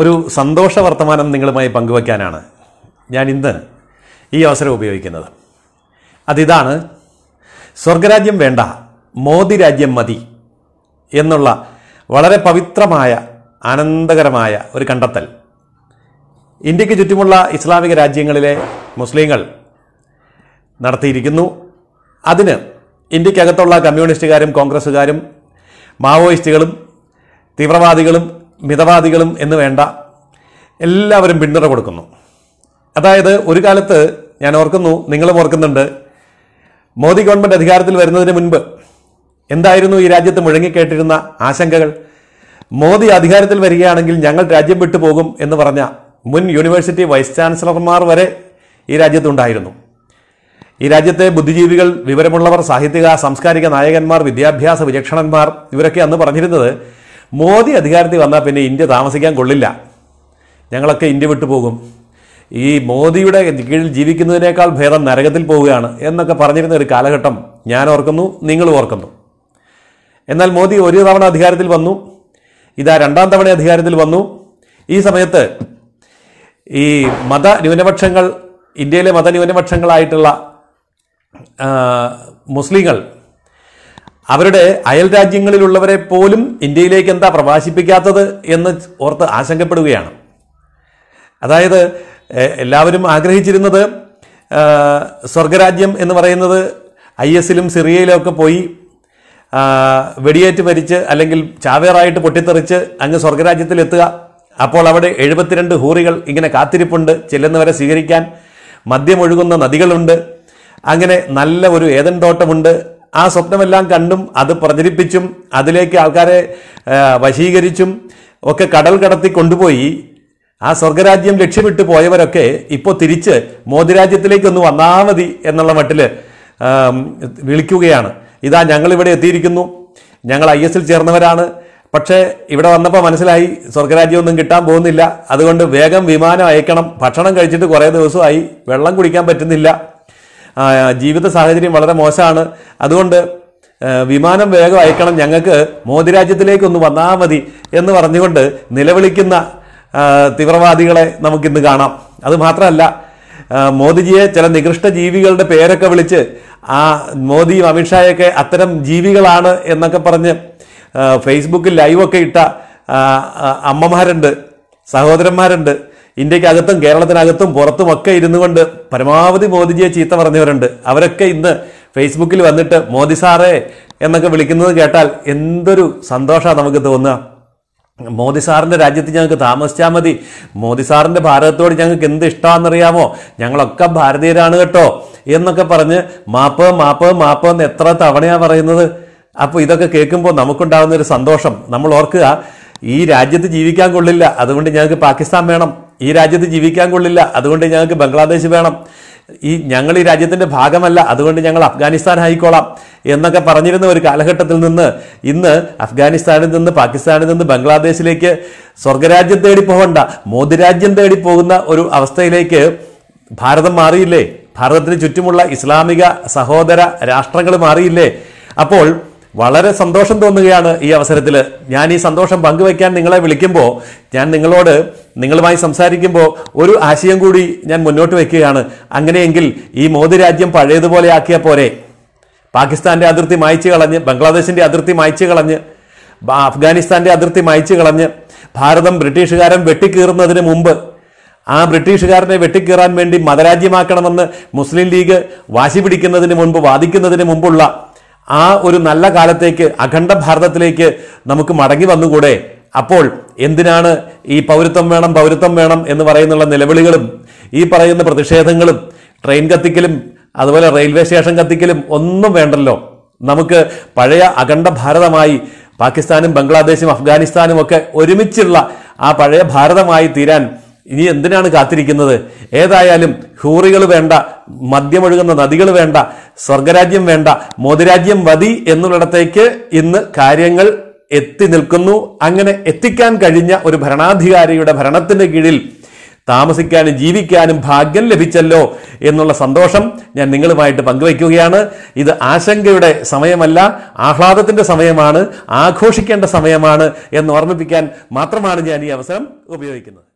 ഒരു സന്തോഷ വർത്തമാനം നിങ്ങളുമായി പങ്കുവയ്ക്കാനാണ് ഞാൻ ഇന്ന് ഈ അവസരം ഉപയോഗിക്കുന്നത് അതിതാണ് സ്വർഗരാജ്യം വേണ്ട മോദി രാജ്യം മതി എന്നുള്ള വളരെ പവിത്രമായ ആനന്ദകരമായ ഒരു കണ്ടെത്തൽ ഇന്ത്യക്ക് ചുറ്റുമുള്ള ഇസ്ലാമിക രാജ്യങ്ങളിലെ മുസ്ലിങ്ങൾ നടത്തിയിരിക്കുന്നു അതിന് ഇന്ത്യക്കകത്തുള്ള കമ്മ്യൂണിസ്റ്റുകാരും കോൺഗ്രസ്സുകാരും മാവോയിസ്റ്റുകളും തീവ്രവാദികളും മിതവാദികളും എന്ന് വേണ്ട എല്ലാവരും പിന്തുണ കൊടുക്കുന്നു അതായത് ഒരു കാലത്ത് ഞാൻ ഓർക്കുന്നു നിങ്ങളും ഓർക്കുന്നുണ്ട് മോദി ഗവൺമെൻറ് അധികാരത്തിൽ വരുന്നതിന് മുൻപ് എന്തായിരുന്നു ഈ രാജ്യത്ത് മുഴങ്ങിക്കേട്ടിരുന്ന ആശങ്കകൾ മോദി അധികാരത്തിൽ വരികയാണെങ്കിൽ ഞങ്ങൾ രാജ്യം വിട്ടുപോകും എന്ന് പറഞ്ഞ മുൻ യൂണിവേഴ്സിറ്റി വൈസ് ചാൻസലർമാർ വരെ ഈ രാജ്യത്തുണ്ടായിരുന്നു ഈ രാജ്യത്തെ ബുദ്ധിജീവികൾ വിവരമുള്ളവർ സാഹിത്യക സാംസ്കാരിക നായകന്മാർ വിദ്യാഭ്യാസ വിചക്ഷണന്മാർ ഇവരൊക്കെ അന്ന് പറഞ്ഞിരുന്നത് മോദി അധികാരത്തിൽ വന്നാൽ പിന്നെ ഇന്ത്യ താമസിക്കാൻ കൊള്ളില്ല ഞങ്ങളൊക്കെ ഇന്ത്യ വിട്ടു പോകും ഈ മോദിയുടെ കീഴിൽ ജീവിക്കുന്നതിനേക്കാൾ ഭേദം നരകത്തിൽ പോവുകയാണ് എന്നൊക്കെ പറഞ്ഞിരുന്ന ഒരു കാലഘട്ടം ഞാൻ ഓർക്കുന്നു നിങ്ങൾ ഓർക്കുന്നു എന്നാൽ മോദി ഒരു തവണ അധികാരത്തിൽ വന്നു ഇതാ രണ്ടാം തവണ അധികാരത്തിൽ വന്നു ഈ സമയത്ത് ഈ മത ന്യൂനപക്ഷങ്ങൾ ഇന്ത്യയിലെ മതന്യൂനപക്ഷങ്ങളായിട്ടുള്ള മുസ്ലിങ്ങൾ അവരുടെ അയൽ രാജ്യങ്ങളിലുള്ളവരെ പോലും ഇന്ത്യയിലേക്ക് എന്താ പ്രവാസിപ്പിക്കാത്തത് എന്ന് ഓർത്ത് ആശങ്കപ്പെടുകയാണ് അതായത് എല്ലാവരും ആഗ്രഹിച്ചിരുന്നത് സ്വർഗരാജ്യം എന്ന് പറയുന്നത് ഐ എസിലും സിറിയയിലും ഒക്കെ പോയി വെടിയേറ്റ് മരിച്ച് അല്ലെങ്കിൽ ചാവേറായിട്ട് പൊട്ടിത്തെറിച്ച് അങ്ങ് സ്വർഗരാജ്യത്തിലെത്തുക അപ്പോൾ അവിടെ എഴുപത്തിരണ്ട് ഹൂറികൾ ഇങ്ങനെ കാത്തിരിപ്പുണ്ട് ചെല്ലുന്നവരെ സ്വീകരിക്കാൻ മദ്യമൊഴുകുന്ന നദികളുണ്ട് അങ്ങനെ നല്ല ഒരു ഏതൻ തോട്ടമുണ്ട് ആ സ്വപ്നമെല്ലാം കണ്ടും അത് പ്രചരിപ്പിച്ചും അതിലേക്ക് ആൾക്കാരെ വശീകരിച്ചും ഒക്കെ കടൽ കടത്തി കൊണ്ടുപോയി ആ സ്വർഗരാജ്യം ലക്ഷ്യമിട്ട് പോയവരൊക്കെ ഇപ്പോൾ തിരിച്ച് മോദിരാജ്യത്തിലേക്കൊന്ന് വന്നാൽ മതി എന്നുള്ള മട്ടിൽ വിളിക്കുകയാണ് ഇതാ ഞങ്ങളിവിടെ എത്തിയിരിക്കുന്നു ഞങ്ങൾ ഐ എസിൽ ചേർന്നവരാണ് പക്ഷേ ഇവിടെ വന്നപ്പോൾ മനസ്സിലായി സ്വർഗരാജ്യമൊന്നും കിട്ടാൻ പോകുന്നില്ല അതുകൊണ്ട് വേഗം വിമാനം അയക്കണം ഭക്ഷണം കഴിച്ചിട്ട് കുറേ ദിവസമായി വെള്ളം കുടിക്കാൻ പറ്റുന്നില്ല ജീവിത സാഹചര്യം വളരെ മോശമാണ് അതുകൊണ്ട് വിമാനം വേഗം അയക്കണം ഞങ്ങൾക്ക് മോദിരാജ്യത്തിലേക്ക് ഒന്ന് വന്നാൽ മതി എന്ന് പറഞ്ഞുകൊണ്ട് നിലവിളിക്കുന്ന തീവ്രവാദികളെ നമുക്കിന്ന് കാണാം അത് മാത്രമല്ല മോദിജിയെ ചില നികൃഷ്ട ജീവികളുടെ പേരൊക്കെ വിളിച്ച് ആ മോദിയും അമിത്ഷായൊക്കെ അത്തരം ജീവികളാണ് എന്നൊക്കെ പറഞ്ഞ് ഫേസ്ബുക്കിൽ ലൈവൊക്കെ ഇട്ട അമ്മമാരുണ്ട് സഹോദരന്മാരുണ്ട് ഇന്ത്യക്കകത്തും കേരളത്തിനകത്തും പുറത്തുമൊക്കെ ഇരുന്നു കൊണ്ട് പരമാവധി മോദിജിയെ ചീത്ത പറഞ്ഞവരുണ്ട് അവരൊക്കെ ഇന്ന് ഫേസ്ബുക്കിൽ വന്നിട്ട് മോദി സാറേ എന്നൊക്കെ വിളിക്കുന്നത് കേട്ടാൽ എന്തൊരു സന്തോഷമാണ് നമുക്ക് തോന്നുക മോദി സാറിൻ്റെ രാജ്യത്ത് ഞങ്ങൾക്ക് താമസിച്ചാൽ മതി മോദി സാറിൻ്റെ ഭാരതത്തോട് ഞങ്ങൾക്ക് എന്ത് ഇഷ്ടമാണെന്നറിയാമോ ഞങ്ങളൊക്കെ ഭാരതീയരാണ് കേട്ടോ എന്നൊക്കെ പറഞ്ഞ് മാപ്പ് മാപ്പ് മാപ്പ് എന്ന് എത്ര തവണയാണ് പറയുന്നത് അപ്പോൾ ഇതൊക്കെ കേൾക്കുമ്പോൾ നമുക്കുണ്ടാകുന്ന ഒരു സന്തോഷം നമ്മൾ ഓർക്കുക ഈ രാജ്യത്ത് ജീവിക്കാൻ കൊള്ളില്ല അതുകൊണ്ട് ഞങ്ങൾക്ക് പാകിസ്ഥാൻ വേണം ഈ രാജ്യത്ത് ജീവിക്കാൻ കൊള്ളില്ല അതുകൊണ്ട് ഞങ്ങൾക്ക് ബംഗ്ലാദേശ് വേണം ഈ ഞങ്ങൾ ഈ രാജ്യത്തിൻ്റെ ഭാഗമല്ല അതുകൊണ്ട് ഞങ്ങൾ അഫ്ഗാനിസ്ഥാൻ ആയിക്കോളാം എന്നൊക്കെ പറഞ്ഞിരുന്ന ഒരു കാലഘട്ടത്തിൽ നിന്ന് ഇന്ന് അഫ്ഗാനിസ്ഥാനിൽ നിന്ന് പാകിസ്ഥാനിൽ നിന്ന് ബംഗ്ലാദേശിലേക്ക് സ്വർഗരാജ്യം തേടി പോകണ്ട മോദിരാജ്യം തേടി പോകുന്ന ഒരു അവസ്ഥയിലേക്ക് ഭാരതം മാറിയില്ലേ ഭാരതത്തിന് ചുറ്റുമുള്ള ഇസ്ലാമിക സഹോദര രാഷ്ട്രങ്ങൾ മാറിയില്ലേ അപ്പോൾ വളരെ സന്തോഷം തോന്നുകയാണ് ഈ അവസരത്തിൽ ഞാൻ ഈ സന്തോഷം പങ്കുവയ്ക്കാൻ നിങ്ങളെ വിളിക്കുമ്പോൾ ഞാൻ നിങ്ങളോട് നിങ്ങളുമായി സംസാരിക്കുമ്പോൾ ഒരു ആശയം കൂടി ഞാൻ മുന്നോട്ട് വയ്ക്കുകയാണ് അങ്ങനെയെങ്കിൽ ഈ മോദി രാജ്യം പഴയതുപോലെ ആക്കിയ പോരെ പാകിസ്ഥാന്റെ അതിർത്തി മായ്ച്ചു കളഞ്ഞ് ബംഗ്ലാദേശിന്റെ അതിർത്തി മായ്ച്ചു കളഞ്ഞ് അഫ്ഗാനിസ്ഥാന്റെ അതിർത്തി മായ്ച്ചു കളഞ്ഞ് ഭാരതം ബ്രിട്ടീഷുകാരൻ വെട്ടിക്കീറുന്നതിന് മുമ്പ് ആ ബ്രിട്ടീഷുകാരനെ വെട്ടിക്കീറാൻ വേണ്ടി മതരാജ്യമാക്കണമെന്ന് മുസ്ലിം ലീഗ് വാശി പിടിക്കുന്നതിന് മുൻപ് വാദിക്കുന്നതിന് മുമ്പുള്ള ആ ഒരു നല്ല കാലത്തേക്ക് അഖണ്ഡ ഭാരതത്തിലേക്ക് നമുക്ക് മടങ്ങി വന്നുകൂടെ അപ്പോൾ എന്തിനാണ് ഈ പൗരത്വം വേണം പൗരത്വം വേണം എന്ന് പറയുന്ന നിലവിളികളും ഈ പറയുന്ന പ്രതിഷേധങ്ങളും ട്രെയിൻ കത്തിക്കലും അതുപോലെ റെയിൽവേ സ്റ്റേഷൻ കത്തിക്കലും ഒന്നും വേണ്ടല്ലോ നമുക്ക് പഴയ അഖണ്ഡ ഭാരതമായി പാകിസ്ഥാനും ബംഗ്ലാദേശും അഫ്ഗാനിസ്ഥാനും ഒക്കെ ഒരുമിച്ചുള്ള ആ പഴയ ഭാരതമായി തീരാൻ ഇനി എന്തിനാണ് കാത്തിരിക്കുന്നത് ഏതായാലും ഹൂറികൾ വേണ്ട മദ്യമൊഴുകുന്ന നദികൾ വേണ്ട സ്വർഗരാജ്യം വേണ്ട മോതിരാജ്യം മതി എന്നുള്ളിടത്തേക്ക് ഇന്ന് കാര്യങ്ങൾ എത്തി നിൽക്കുന്നു അങ്ങനെ എത്തിക്കാൻ കഴിഞ്ഞ ഒരു ഭരണാധികാരിയുടെ ഭരണത്തിന്റെ കീഴിൽ താമസിക്കാനും ജീവിക്കാനും ഭാഗ്യം ലഭിച്ചല്ലോ എന്നുള്ള സന്തോഷം ഞാൻ നിങ്ങളുമായിട്ട് പങ്കുവയ്ക്കുകയാണ് ഇത് ആശങ്കയുടെ സമയമല്ല ആഹ്ലാദത്തിൻ്റെ സമയമാണ് ആഘോഷിക്കേണ്ട സമയമാണ് എന്ന് ഓർമ്മിപ്പിക്കാൻ മാത്രമാണ് ഞാൻ ഈ അവസരം ഉപയോഗിക്കുന്നത്